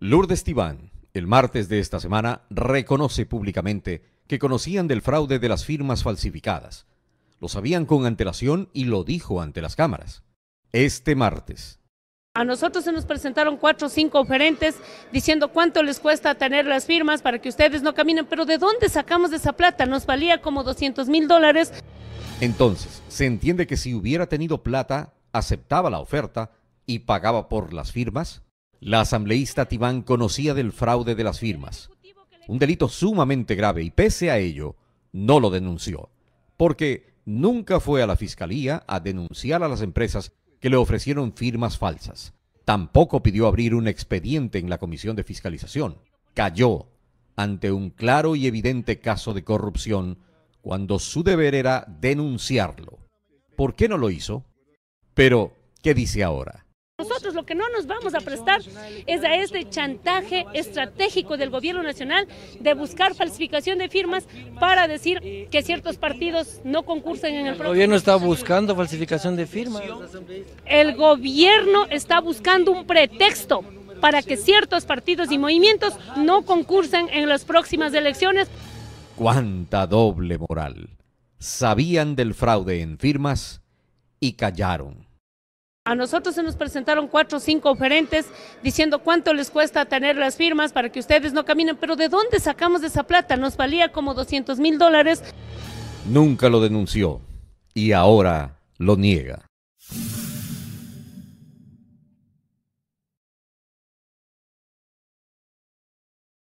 Lourdes Tibán, el martes de esta semana, reconoce públicamente que conocían del fraude de las firmas falsificadas. Lo sabían con antelación y lo dijo ante las cámaras. Este martes. A nosotros se nos presentaron cuatro o cinco oferentes diciendo cuánto les cuesta tener las firmas para que ustedes no caminen, pero ¿de dónde sacamos esa plata? Nos valía como 200 mil dólares. Entonces, se entiende que si hubiera tenido plata, aceptaba la oferta y pagaba por las firmas. La asambleísta Tibán conocía del fraude de las firmas, un delito sumamente grave y pese a ello no lo denunció, porque nunca fue a la fiscalía a denunciar a las empresas que le ofrecieron firmas falsas. Tampoco pidió abrir un expediente en la Comisión de Fiscalización. Cayó ante un claro y evidente caso de corrupción cuando su deber era denunciarlo. ¿Por qué no lo hizo? Pero, ¿qué dice ahora? nosotros lo que no nos vamos a prestar es a este chantaje estratégico del gobierno nacional de buscar falsificación de firmas para decir que ciertos partidos no concursen en el próximo. El gobierno está buscando falsificación de firmas. El gobierno está buscando un pretexto para que ciertos partidos y movimientos no concursen en las próximas elecciones. Cuánta doble moral. Sabían del fraude en firmas y callaron. A nosotros se nos presentaron cuatro o cinco oferentes diciendo cuánto les cuesta tener las firmas para que ustedes no caminen, pero ¿de dónde sacamos esa plata? Nos valía como 200 mil dólares. Nunca lo denunció y ahora lo niega.